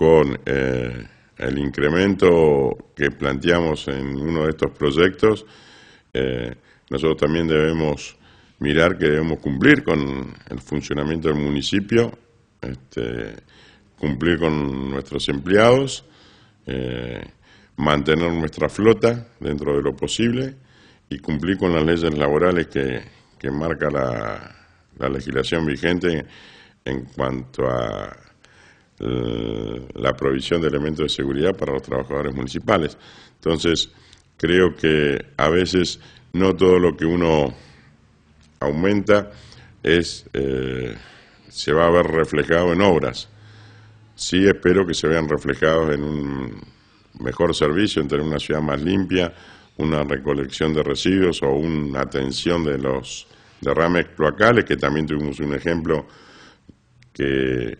con eh, el incremento que planteamos en uno de estos proyectos, eh, nosotros también debemos mirar que debemos cumplir con el funcionamiento del municipio, este, cumplir con nuestros empleados, eh, mantener nuestra flota dentro de lo posible y cumplir con las leyes laborales que, que marca la legislación vigente en cuanto a la provisión de elementos de seguridad para los trabajadores municipales. Entonces, creo que a veces no todo lo que uno aumenta es eh, se va a ver reflejado en obras. Sí espero que se vean reflejados en un mejor servicio, en tener una ciudad más limpia, una recolección de residuos o una atención de los derrames cloacales, que también tuvimos un ejemplo que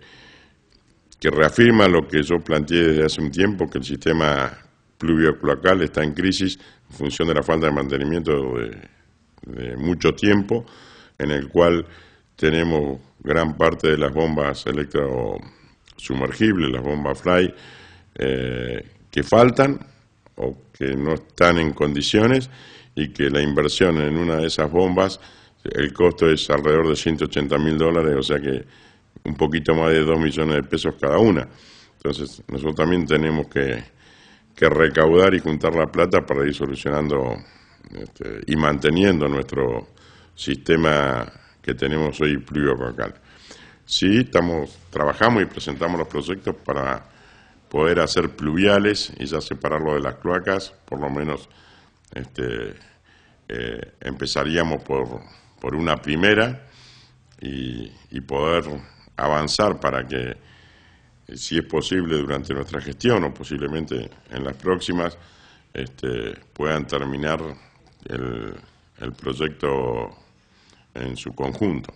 que reafirma lo que yo planteé desde hace un tiempo, que el sistema cloacal está en crisis en función de la falta de mantenimiento de, mucho tiempo, en el cual tenemos gran parte de las bombas sumergibles, las bombas fly, eh, que faltan o que no están en condiciones y que la inversión en una de esas bombas, el costo es alrededor de 180 mil dólares, o sea que un poquito más de 2 millones de pesos cada una. Entonces, nosotros también tenemos que, que recaudar y juntar la plata para ir solucionando este, y manteniendo nuestro sistema que tenemos hoy pluvio local. Sí, estamos, trabajamos y presentamos los proyectos para poder hacer pluviales y ya separarlo de las cloacas, por lo menos este, eh, empezaríamos por, por, una primera y, y poder avanzar para que, eh, si es posible durante nuestra gestión o posiblemente en las próximas, este, puedan terminar el, proyecto en su conjunto.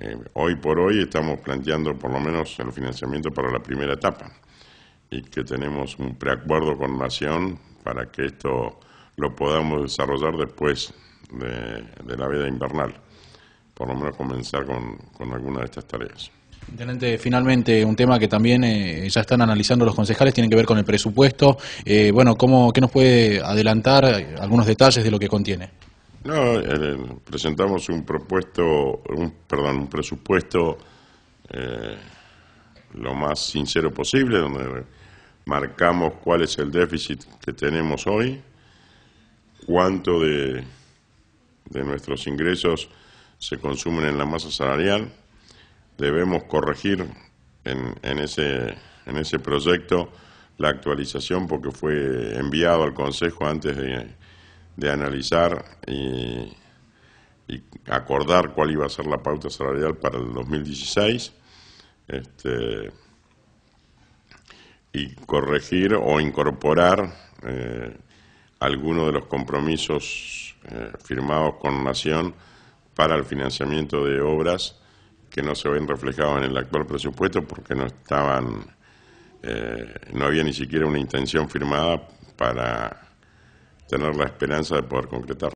Eh, hoy por hoy estamos planteando por lo menos el financiamiento para la primera etapa y que tenemos un preacuerdo con Nación para que esto lo podamos desarrollar después de, la veda invernal, por lo menos comenzar con, con alguna de estas tareas. Intendente, finalmente un tema que también eh, ya están analizando los concejales, tiene que ver con el presupuesto. Eh, bueno, ¿qué nos puede adelantar eh, algunos detalles de lo que contiene? No, presentamos un propuesto, un, perdón, un presupuesto lo más sincero posible, donde marcamos cuál es el déficit que tenemos hoy, cuánto de nuestros ingresos se consumen en la masa salarial, debemos corregir en, ese, en ese proyecto la actualización porque fue enviado al Consejo antes de, analizar y, acordar cuál iba a ser la pauta salarial para el 2016 este, y corregir o incorporar eh, algunos de los compromisos eh, firmados con Nación para el financiamiento de obras que no se ven reflejados en el actual presupuesto porque no estaban, eh, no había ni siquiera una intención firmada para tener la esperanza de poder concretar.